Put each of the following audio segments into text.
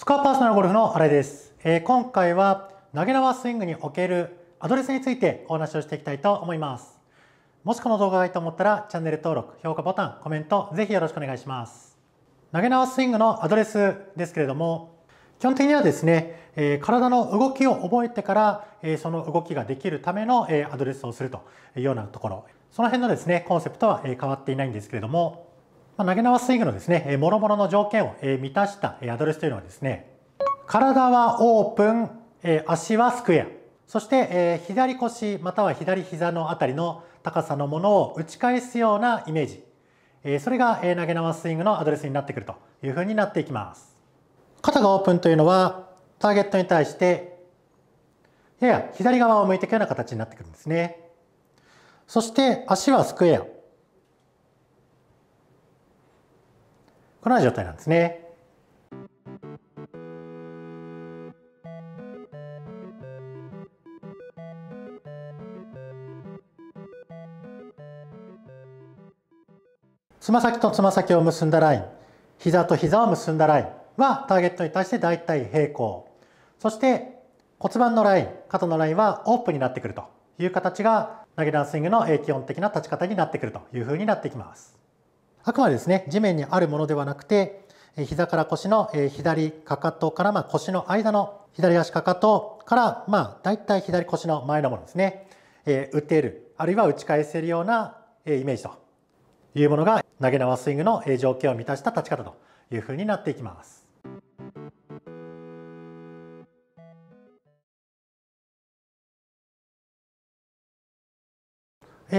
スコアパーソナルゴルフの荒井です、えー、今回は投げ縄スイングにおけるアドレスについてお話をしていきたいと思いますもしこの動画がいいと思ったらチャンネル登録評価ボタンコメントぜひよろしくお願いします投げ縄スイングのアドレスですけれども基本的にはですね、えー、体の動きを覚えてから、えー、その動きができるための、えアドレスをするというようなところその辺のですねコンセプトは、え変わっていないんですけれどもま投げ縄スイングのですね、もろもろの条件を満たしたアドレスというのはですね、体はオープン、足はスクエア、そして左腰または左膝のあたりの高さのものを打ち返すようなイメージ、それが投げ縄スイングのアドレスになってくるというふうになっていきます。肩がオープンというのは、ターゲットに対して、やや左側を向いていくような形になってくるんですね。そして足はスクエア。このような状態なんですね。つま先とつま先を結んだライン、膝と膝を結んだラインはターゲットに対して大体平行。そして骨盤のライン、肩のラインはオープンになってくるという形が投げダンスイングの久音的な立ち方になってくるというふうになってきます。あくまでですね地面にあるものではなくて膝から腰の左かかとからま腰の間の左足かかとからまあ大体左腰の前のものですね、え打てるあるいは打ち返せるようなイメージというものが投げ縄スイングの条件を満たした立ち方というふうになっていきます。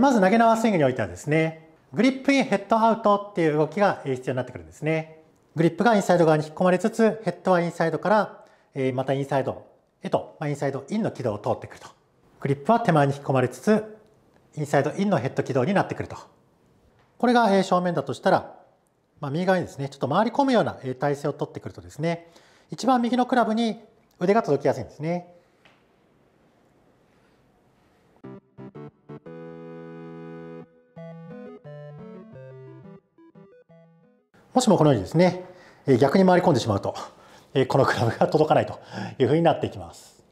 まず投げ縄スイングにおいてはですねグリップインヘッドアウトっていう動きが必要になってくるんですね。グリップがインサイド側に引っ込まれつつ、ヘッドはインサイドから、えまたインサイドへと、まインサイドインの軌道を通ってくると。グリップは手前に引っ込まれつつ、インサイドインのヘッド軌道になってくると。これが正面だとしたら、まあ、右側にですね、ちょっと回り込むような体勢をとってくるとですね、一番右のクラブに腕が届きやすいんですね。もしもこのようにですね、逆に回り込んでしまうと、このクラブが届かないというふうになっていきます。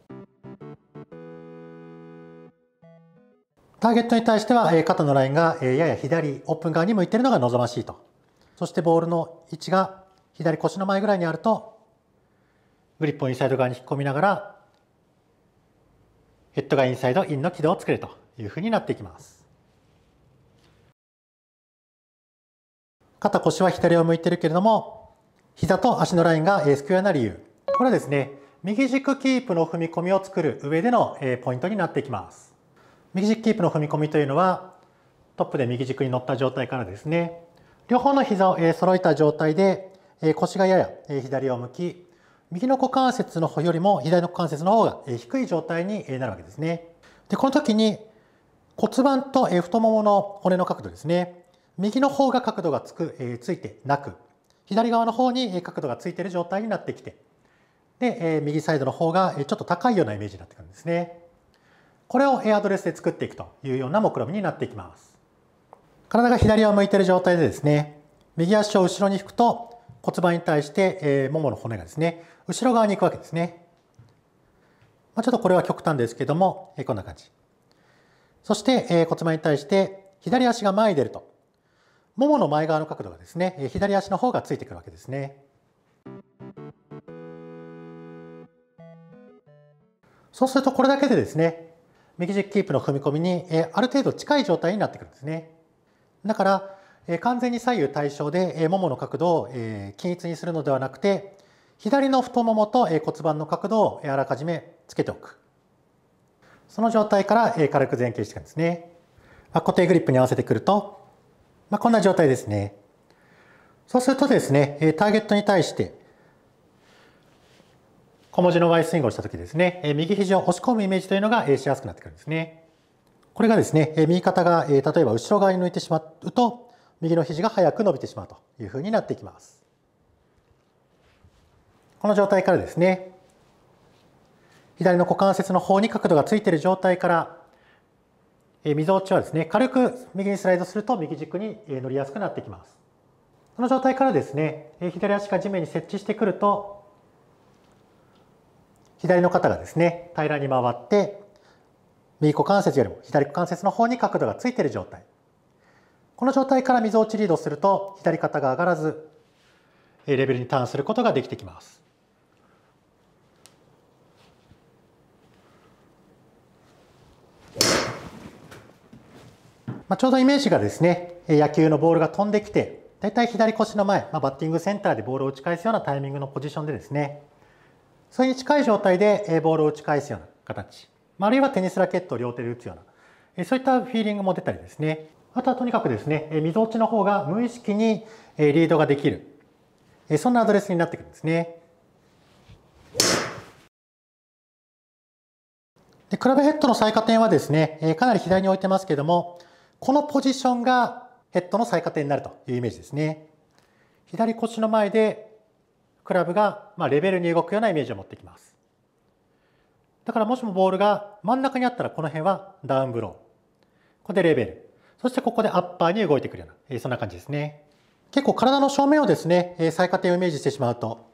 ターゲットに対しては肩のラインがやや左オープン側に向いているのが望ましいとそしてボールの位置が左腰の前ぐらいにあるとグリップをインサイド側に引っ込みながらヘッドがインサイドインの軌道を作れというふうになっていきます。肩腰は左を向いてるけれども、膝と足のラインがスクエアな理由。これはですね、右軸キープの踏み込みを作る上でのポイントになってきます。右軸キープの踏み込みというのは、トップで右軸に乗った状態からですね、両方の膝を揃えた状態で、腰がやや左を向き、右の股関節の方よりも左の股関節の方が低い状態になるわけですね。で、この時に骨盤と太ももの骨の角度ですね。右の方が角度がつく、えー、ついてなく左側の方に角度がついてる状態になってきてで、えー、右サイドの方がちょっと高いようなイメージになってくるんですね。これをエアドレスで作っていくというような目論見みになっていきます。体が左を向いている状態でですね右足を後ろに引くと骨盤に対して、えー、ももの骨がですね後ろ側に行くわけですね。まあ、ちょっとこれは極端ですけども、えー、こんな感じ。そして、えー、骨盤に対して左足が前に出るとももの前側の角度がですね左足の方がついてくるわけですね。そうするとこれだけでですね右軸キープの踏み込みにある程度近い状態になってくるんですね。だから完全に左右対称でももの角度を均一にするのではなくて左の太ももと骨盤の角度をあらかじめつけておくその状態から軽く前傾していくんですね固定グリップに合わせてくるとまあ、こんな状態ですね。そうするとですね、ターゲットに対して、小文字の Y スイングをしたときですね、右肘を押し込むイメージというのがしやすくなってくるんですね。これがですね、右肩が例えば後ろ側に抜いてしまうと、右の肘が早く伸びてしまうというふうになっていきます。この状態からですね、左の股関節の方に角度がついている状態からみ溝落ちはですね、軽く右にスライドすると右軸に乗りやすくなってきます。その状態からですね、左足が地面に接地してくると、左の肩がですね、平らに回って、右股関節よりも左股関節の方に角度がついている状態。この状態からみぞおちリードすると、左肩が上がらず、レベルにターンすることができてきます。まあ、ちょうどイメージがですね、野球のボールが飛んできて、大体左腰の前、まあ、バッティングセンターでボールを打ち返すようなタイミングのポジションでですね、それに近い状態でボールを打ち返すような形、まあ、あるいはテニスラケットを両手で打つような、そういったフィーリングも出たりですね、あとはとにかくですね、溝落ちの方が無意識にリードができる、そんなアドレスになってくるんですね。でクラブヘッドの最下点はですね、かなり左に置いてますけども、このポジションがヘッドの最下点になるというイメージですね。左腰の前でクラブがまレベルに動くようなイメージを持ってきます。だからもしもボールが真ん中にあったらこの辺はダウンブロー。ここでレベル。そしてここでアッパーに動いてくるような、そんな感じですね。結構体の正面をですね、最下点をイメージしてしまうと、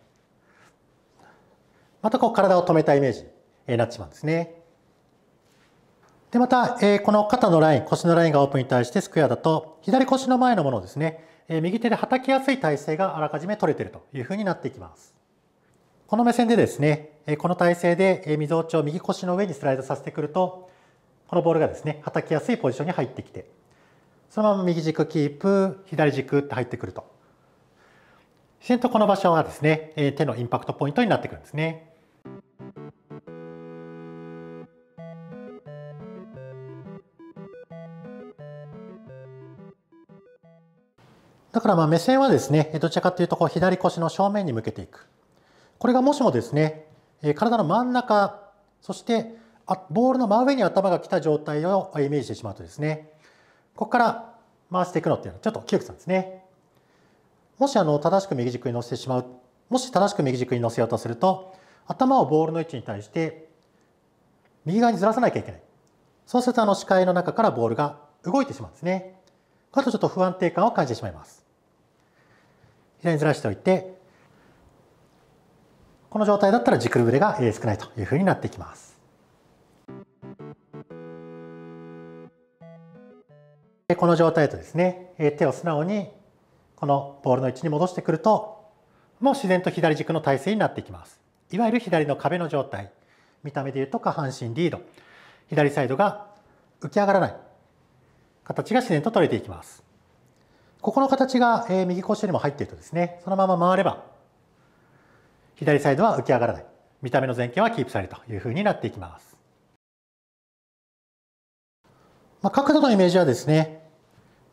またこう体を止めたイメージになってしまうんですね。で、また、えこの肩のライン、腰のラインがオープンに対してスクエアだと、左腰の前のものをですね、え右手で叩きやすい体勢があらかじめ取れているというふうになっていきます。この目線でですね、この体勢でみぞおちを右腰の上にスライドさせてくると、このボールがですね、叩きやすいポジションに入ってきて、そのまま右軸キープ、左軸って入ってくると。自然とこの場所がですね、手のインパクトポイントになってくるんですね。だからまあ目線はですね、どちらかというとこう左腰の正面に向けていく。これがもしもですね、体の真ん中、そしてボールの真上に頭が来た状態をイメージしてしまうとですね、ここから回していくのっていうのはちょっと窮屈なんですね。もしあの正しく右軸に乗せてしまう、もし正しく右軸に乗せようとすると、頭をボールの位置に対して右側にずらさなきゃいけない。そうするとあの視界の中からボールが動いてしまうんですね。これとちょっと不安定感を感じてしまいます。左にずらしておいてこの状態だったら軸ブレが少ないというふうになってきます。この状態とですね手を素直にこのボールの位置に戻してくるともう自然と左軸の体勢になってきますいわゆる左の壁の状態見た目でいうと下半身リード左サイドが浮き上がらない形が自然と取れていきますここの形が右腰よりも入っているとですね、そのまま回れば、左サイドは浮き上がらない。見た目の前傾はキープされるというふうになっていきます。まあ、角度のイメージはですね、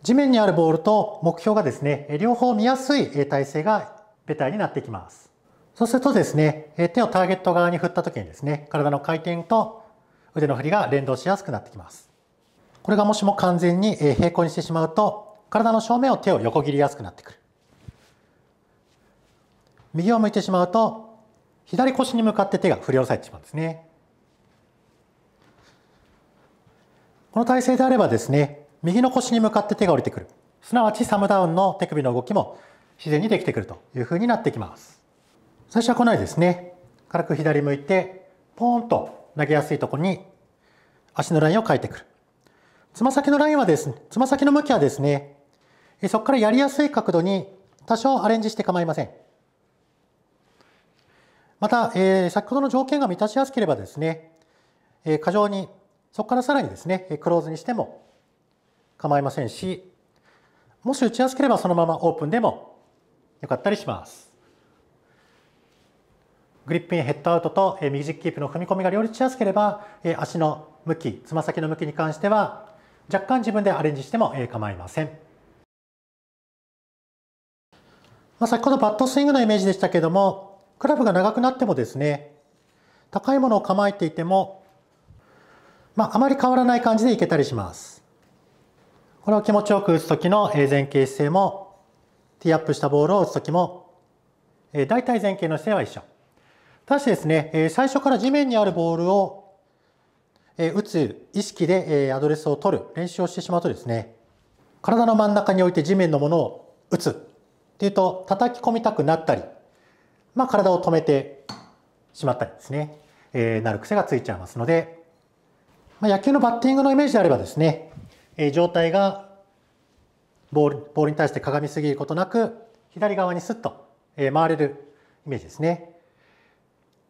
地面にあるボールと目標がですね、両方見やすい体勢がベターになってきます。そうするとですね、手をターゲット側に振った時にですね、体の回転と腕の振りが連動しやすくなってきます。これがもしも完全に平行にしてしまうと、体の正面を手を横切りやすくなってくる右を向いてしまうと左腰に向かって手が振り下ろされてしまうんですねこの体勢であればですね右の腰に向かって手が降りてくるすなわちサムダウンの手首の動きも自然にできてくるというふうになってきます最初はこのようにですね軽く左向いてポーンと投げやすいところに足のラインを変えてくるつま先のラインはですねつま先の向きはですねそこからやりやすい角度に多少アレンジして構いません。また、えー、先ほどの条件が満たしやすければですね、えー、過剰に、そこからさらにですね、クローズにしても構いませんし、もし打ちやすければそのままオープンでもよかったりします。グリップインヘッドアウトと右ジッキープの踏み込みが両立しやすければ、足の向き、つま先の向きに関しては、若干自分でアレンジしても構いません。まあ、先ほどバットスイングのイメージでしたけども、クラブが長くなってもですね、高いものを構えていても、まあ、あまり変わらない感じでいけたりします。これを気持ちよく打つ時の前傾姿勢も、ティーアップしたボールを打つ時も、大体前傾の姿勢は一緒。ただしですね、最初から地面にあるボールを打つ意識でアドレスを取る練習をしてしまうとですね、体の真ん中に置いて地面のものを打つっていうと叩き込みたくなったり、まあ、体を止めてしまったりですね、えー、なる癖がついちゃいますので、まあ、野球のバッティングのイメージであればですね、えー、状態がボールボールに対してかがみすぎることなく左側にスッと、え回れるイメージですね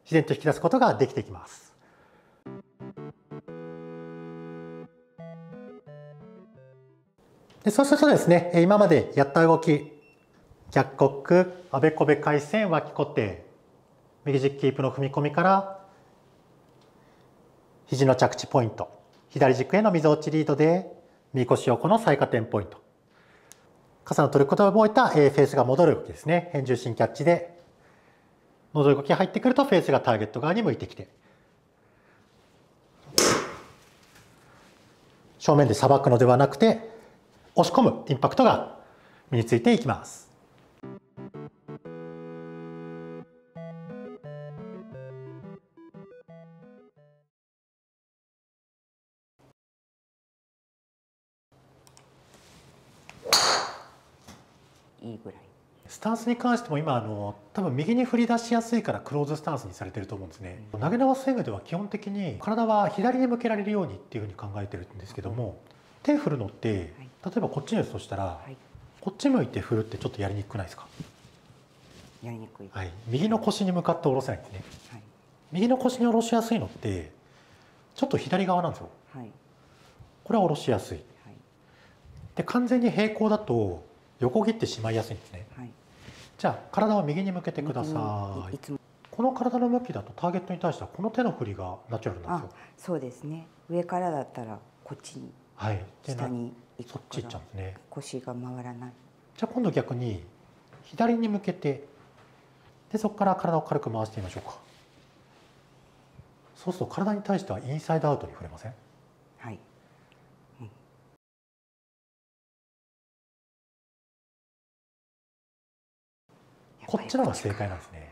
自然と引き出すことができていきます。でそうするとですね今までやった動き逆国あべこべ回線脇固定右軸キープの踏み込みから肘の着地ポイント左軸への溝落ちリードで右腰横の最下点ポイント傘の取り方を覚えた、えフェースが戻る動きですね変重心キャッチでのぞい動き入ってくるとフェースがターゲット側に向いてきて正面でさばくのではなくて押し込むインパクトが身についていきます。いいぐらい。スタンスに関しても今あの多分右に振り出しやすいからクローズスタンスにされてると思うんですね、うん、投げ縄スイングでは基本的に体は左に向けられるようにっていうふうに考えてるんですけども、うん、手振るのって、はい、例えばこっちに打つとしたら、はい、こっち向いて振るってちょっとやりにくくないですかやりにくい、はい、右の腰に向かって下ろせないんですね、はい、右の腰に下ろしやすいのってちょっと左側なんですよ、はい、これは下ろしやすい、はい、で完全に平行だと横切ってしまいやすいんですね、はい、じゃあ体は右に向けてくださいこの体の向きだとターゲットに対してはこの手の振りがナチュラルなんですよそうですね上からだったらこっちにはい下にそっち行っちゃうんですね腰が回らないじゃあ今度逆に左に向けてでそこから体を軽く回してみましょうかそうすると体に対してはインサイドアウトに触れませんこっちの方が正解なんですね。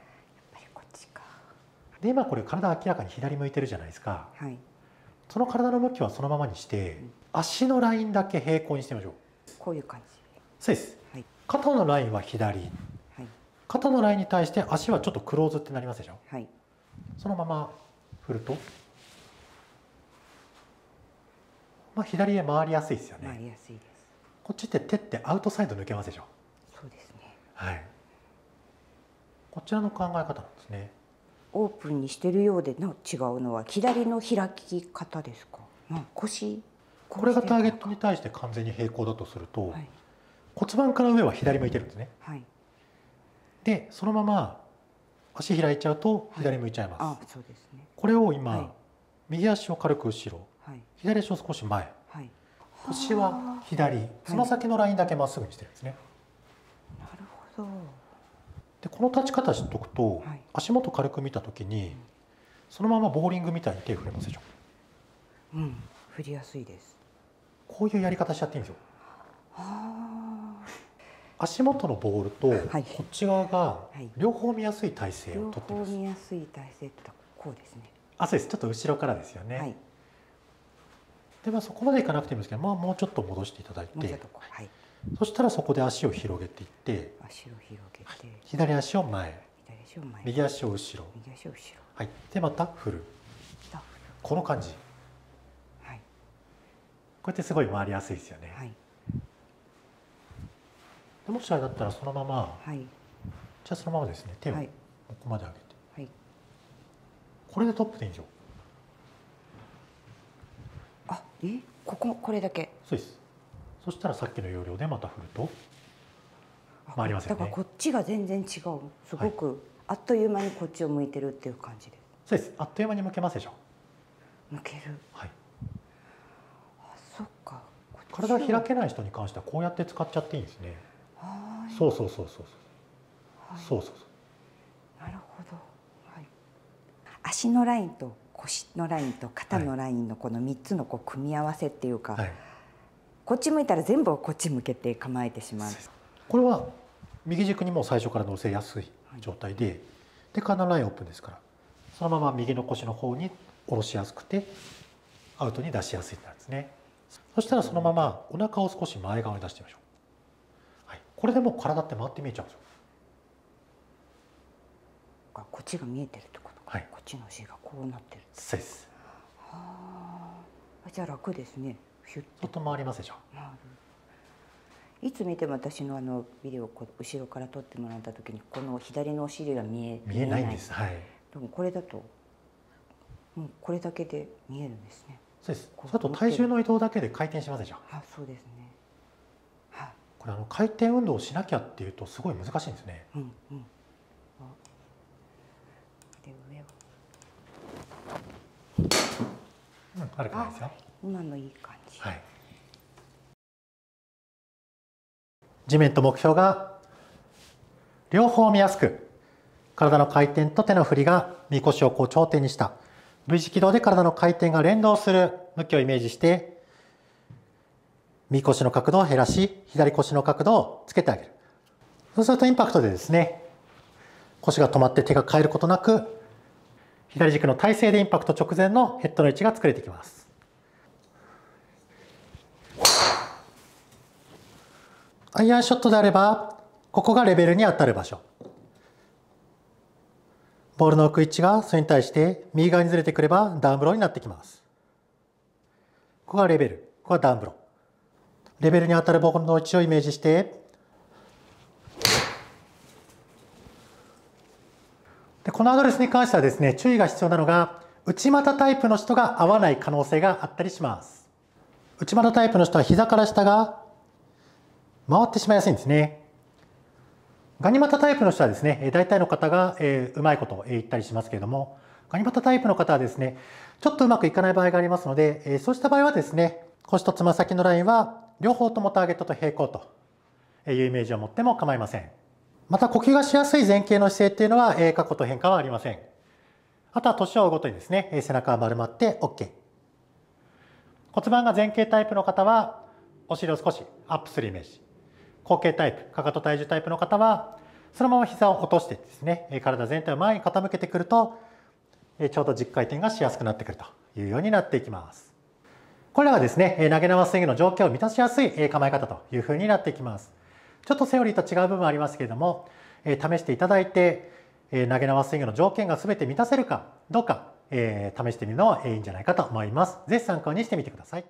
で今これ体明らかに左向いてるじゃないですか、はい、その体の向きはそのままにして、うん、足のラインだけ平行にしてみましょうこういう感じそうです、はい、肩のラインは左、はい、肩のラインに対して足はちょっとクローズってなりますでしょ、はい、そのまま振ると、まあ、左へ回りやすいですよね回りやすいですこっちって手ってアウトサイド抜けますでしょそうですねはいこちらの考え方なんですねオープンにしてるようでの違うのは左の開き方ですか、腰これがターゲットに対して完全に平行だとすると、はい、骨盤から上は左向いてるんですね、はい、でそのまま足開いちゃうと左向いちゃいます、はい、そうですね、これを今、右足を軽く後ろ、左足を少し前、腰は左つま先のラインだけまっすぐにしてるんですね、なるほどこの立ち方しとくと、はい、足元軽く見たときにそのままボーリングみたいに手振れますでしょうん振りやすいですこういうやり方しちゃっていいんですよ足元のボールとこっち側が両方見やすい体勢をとってます、はい、見やすい体勢ってこうですねあそうですちょっと後ろからですよね、はい、ではそこまでいかなくてもいいんですけど、まあ、もうちょっと戻していただいてはいそしたらそこで足を広げていって足を広げて、はい、左足を前左足を前右足を後ろ右足を後ろ、はい、でまた振るこの感じ、はい、こうやってすごい回りやすいですよね、はい、もしあれだったらそのまま、はい、じゃあそのままですね手をここまで上げて、はい、これでトップでいいんですよあえこここれだけそうですそしたらさっきの要領でまた振ると回ります、ね、だからこっちが全然違うすごく、あっという間にこっちを向いてるっていう感じです、はい、そうですあっという間に向けますでしょ向けるはいあそっか体開けない人に関してはこうやって使っちゃっていいんですねはいそうそうそうそうそう、はい、そうそうそうなるほど、はい、足のラインと腰のラインと肩のラインのこの三つのこう組み合わせっていうか、はいこっち向いたら全部をこっち向けて構えてしまうこれは右軸にも最初から乗せやすい状態で、はい、でカーナーラインオープンですからそのまま右の腰の方に下ろしやすくてアウトに出しやすいなんですねそしたらそのままお腹を少し前側に出してみましょう、はい、これでもう体って回って見えちゃうんですよこっちが見えてるってことはい、こっちの足がこうなってるそうですはあじゃあ楽ですねひュっと回りますでしょいつ見ても私のあのビデオを後ろから撮ってもらった時にこの左のお尻が見え見えないんです、はい、でもこれだともうこれだけで見えるんですねそうですあと体重の移動だけで回転しますでしょあそうですねはいこれあの回転運動をしなきゃっていうとすごい難しいんですねうんうんで上をうん悪くないですよ今のいい感じ、はい、地面と目標が両方見やすく体の回転と手の振りがみこしをこう頂点にした V 字軌道で体の回転が連動する向きをイメージしてみ腰の角度を減らし左腰の角度をつけてあげるそうするとインパクトでですね腰が止まって手が変えることなく左軸の体勢でインパクト直前のヘッドの位置が作れてきますアイアンショットであれば、ここがレベルに当たる場所。ボールの置く位置がそれに対して右側にずれてくればダウンブローになってきます。ここがレベル、ここがダウンブロー。レベルに当たるボールの位置をイメージして、でこのアドレスに関してはですね、注意が必要なのが、内股タイプの人が合わない可能性があったりします。内股タイプの人は膝から下が回ってしまいやすいんですね。ガニ股タイプの人はですね、大体の方が、うまいこと言ったりしますけれども、ガニ股タイプの方はですね、ちょっとうまくいかない場合がありますので、そうした場合はですね、腰とつま先のラインは両方ともターゲットと平行というイメージを持っても構いません。また呼吸がしやすい前傾の姿勢っていうのは、過去と変化はありません。あとは年を追うごとにですね、背中は丸まって OK。骨盤が前傾タイプの方は、お尻を少しアップするイメージ。後傾タイプ、かかと体重タイプの方は、そのまま膝を落としてですね、体全体を前に傾けてくると、ちょうど実回転がしやすくなってくるというようになっていきます。これらがですね、投げ縄スイングの条件を満たしやすい構え方というふうになっていきます。ちょっとセオリーと違う部分ありますけれども、試していただいて、投げ縄スイングの条件が全て満たせるかどうか、試してみるのはいいんじゃないかと思います。ぜひ参考にしてみてください。